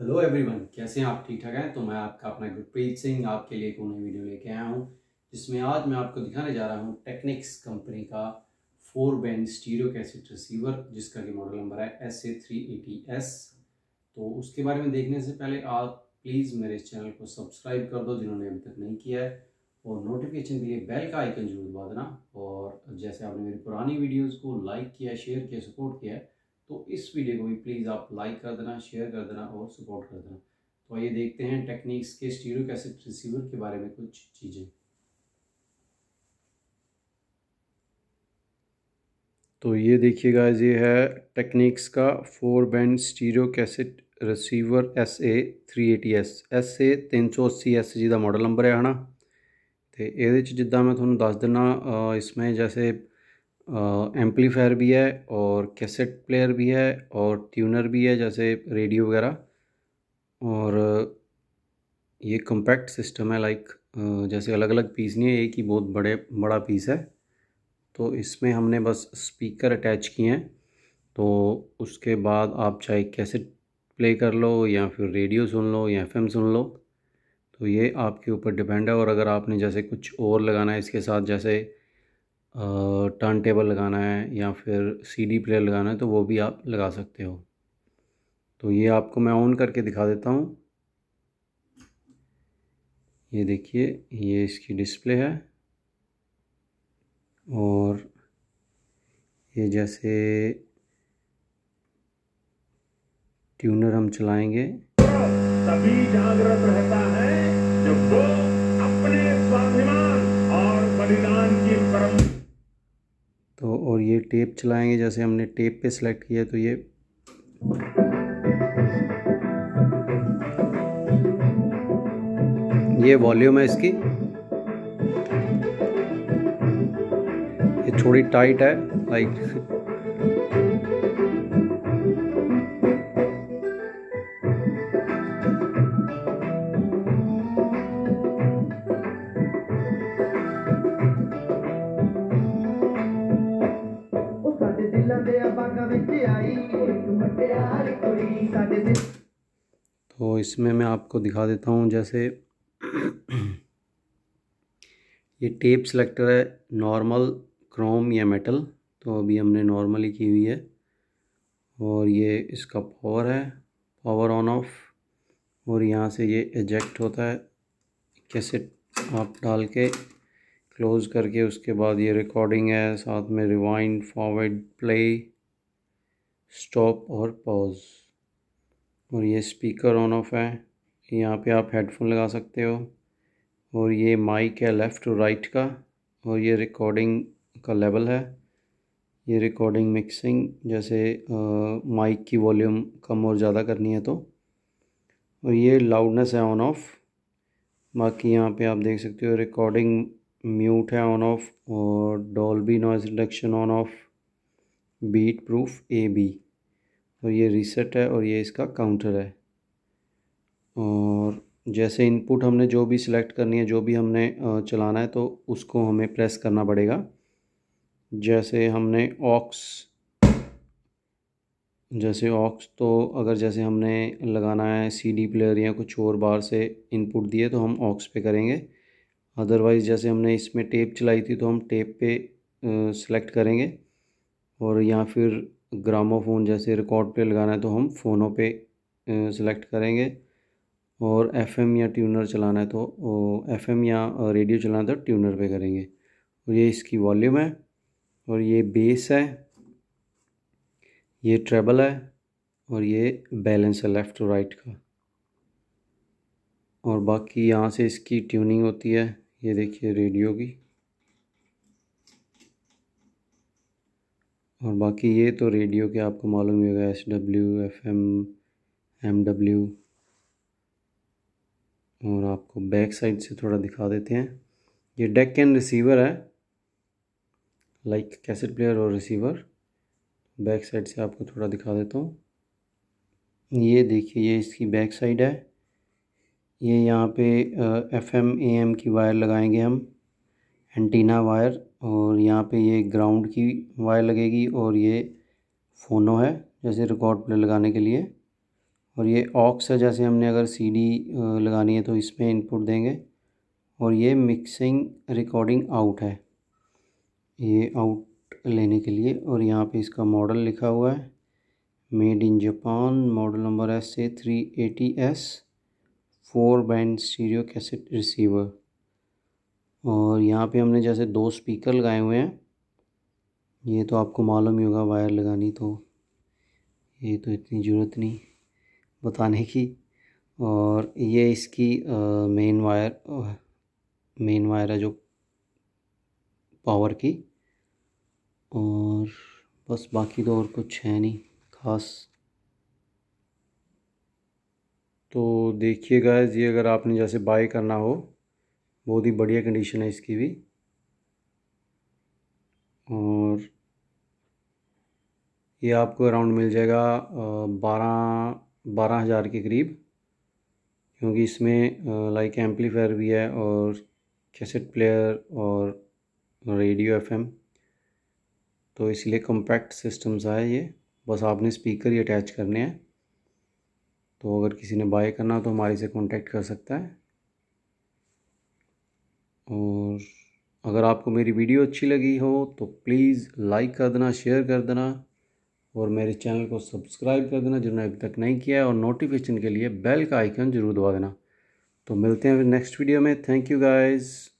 hello everyone कैसे हैं आप ठीक ठाक हैं तो मैं आपका अपना गुरप्रीत सिंह आपके लिए एक नई वीडियो लेके आया हूँ जिसमें आज मैं आपको दिखाने जा रहा हूँ टेक्निक्स कंपनी का four band stereo cassette receiver जिसका कि मॉडल नंबर है S A three eighty S तो उसके बारे में देखने से पहले आप प्लीज़ मेरे चैनल को सब्सक्राइब कर दो जिन्होंने अभी तक नहीं किया है और नोटिफिकेशन के लिए बेल का आइकन जरूर दबा देना और जैसे आपने मेरी पुरानी वीडियोज़ को लाइक किया शेयर किया सपोर्ट किया है तो इस वीडियो को भी प्लीज़ आप लाइक कर देना शेयर कर देना और सपोर्ट कर देना तो आइए देखते हैं टेक्निक्स के स्टीरियो कैसेट रिसीवर के बारे में कुछ चीज़ें तो ये देखिएगा ये है टेक्निक्स का four band stereo cassette receiver S A three eighty S S A तीन सौ अस्सी एस जी का मॉडल नंबर है है ना तो ये जिदा मैं थोड़ा दस दिना इसमें जैसे एम्पलीफायर भी है और कैसेट प्लेयर भी है और ट्यूनर भी है जैसे रेडियो वगैरह और ये कम्पैक्ट सिस्टम है लाइक जैसे अलग अलग पीस नहीं है एक ही बहुत बड़े बड़ा पीस है तो इसमें हमने बस स्पीकर अटैच किए हैं तो उसके बाद आप चाहे कैसेट प्ले कर लो या फिर रेडियो सुन लो या एफएम सुन लो तो ये आपके ऊपर डिपेंड है और अगर आपने जैसे कुछ और लगाना है इसके साथ जैसे टर्न टेबल लगाना है या फिर सीडी प्लेयर लगाना है तो वो भी आप लगा सकते हो तो ये आपको मैं ऑन करके दिखा देता हूँ ये देखिए ये इसकी डिस्प्ले है और ये जैसे ट्यूनर हम चलाएंगे तभी जागृत रहता है जब वो अपने स्वाभिमान और बलिदान की परंपरा और ये टेप चलाएंगे जैसे हमने टेप पे सिलेक्ट किया तो ये ये वॉल्यूम है इसकी ये थोड़ी टाइट है लाइक तो इसमें मैं आपको दिखा देता हूँ जैसे ये टेप सेलेक्टर है नॉर्मल क्रोम या मेटल तो अभी हमने नॉर्मली की हुई है और ये इसका पावर है पावर ऑन ऑफ और यहाँ से ये एजेक्ट होता है कैसे आप डाल के क्लोज़ करके उसके बाद ये रिकॉर्डिंग है साथ में रिवाइंड फॉरवर्ड प्ले स्टॉप और पॉज और ये स्पीकर ऑन ऑफ है यहाँ पे आप हेडफोन लगा सकते हो और ये माइक है लेफ़्ट और राइट का और ये रिकॉर्डिंग का लेवल है ये रिकॉर्डिंग मिक्सिंग जैसे माइक की वॉल्यूम कम और ज़्यादा करनी है तो और ये लाउडनेस है ऑन ऑफ़ बाकी यहाँ पे आप देख सकते हो रिकॉर्डिंग म्यूट है ऑन ऑफ और Dolby noise reduction on off beat proof A B और ये रीसेट है और ये इसका काउंटर है और जैसे इनपुट हमने जो भी सिलेक्ट करनी है जो भी हमने चलाना है तो उसको हमें प्रेस करना पड़ेगा जैसे हमने ऑक्स जैसे ऑक्स तो अगर जैसे हमने लगाना है सीडी प्लेयर या कुछ और बार से इनपुट दिए तो हम ऑक्स पे करेंगे अदरवाइज़ जैसे हमने इसमें टेप चलाई थी तो हम टेप पे सिलेक्ट करेंगे और या फिर ग्रामोफोन जैसे रिकॉर्ड पे लगाना है तो हम फ़ोनों पे सिलेक्ट करेंगे और एफएम या ट्यूनर चलाना है तो एफएम या रेडियो चलाना है तो ट्यूनर पे करेंगे और ये इसकी वॉल्यूम है और ये बेस है ये ट्रेबल है और ये बैलेंस है लेफ़्ट और राइट का और बाकी यहाँ से इसकी ट्यूनिंग होती है ये देखिए रेडियो की और बाकी ये तो रेडियो के आपको मालूम ही होगा S W F M M W और आपको बैक साइड से थोड़ा दिखा देते हैं ये डेक एंड रिसीवर है लाइक like कैसेट प्लेयर और रिसीवर बैक साइड से आपको थोड़ा दिखा देता हूँ ये देखिए ये इसकी बैक साइड है ये यहाँ पे एफ एम ए एम की वायर लगाएंगे हम एंटीना वायर और यहाँ पे ये ग्राउंड की वायर लगेगी और ये फोनो है जैसे रिकॉर्ड प्ले लगाने के लिए और ये ऑक्स है जैसे हमने अगर सीडी लगानी है तो इसमें इनपुट देंगे और ये मिक्सिंग रिकॉर्डिंग आउट है ये आउट लेने के लिए और यहाँ पे इसका मॉडल लिखा हुआ है made in Japan model number S A three eighty S four band stereo cassette receiver और यहाँ पे हमने जैसे दो स्पीकर लगाए हुए हैं ये तो आपको मालूम ही होगा वायर लगानी तो ये तो इतनी ज़रूरत नहीं बताने की और ये इसकी मेन वायर मेन वायर है जो पावर की और बस बाकी तो और कुछ है नहीं ख़ास तो देखिए गाइस ये अगर आपने जैसे बाय करना हो बहुत ही बढ़िया कंडीशन है इसकी भी और ये आपको अराउंड मिल जाएगा बारह बारह हज़ार के करीब क्योंकि इसमें लाइक एम्पलीफायर भी है और कैसेट प्लेयर और रेडियो एफएम तो इसलिए कॉम्पैक्ट सिस्टम्स आए ये बस आपने स्पीकर ही अटैच करने हैं तो अगर किसी ने बाय करना तो हमारे से कांटेक्ट कर सकता है और अगर आपको मेरी वीडियो अच्छी लगी हो तो प्लीज़ लाइक कर देना शेयर कर देना और मेरे चैनल को सब्सक्राइब कर देना जिन्होंने अभी तक नहीं किया है और नोटिफिकेशन के लिए बेल का आइकन ज़रूर दबा देना तो मिलते हैं फिर नेक्स्ट वीडियो में थैंक यू गाइज़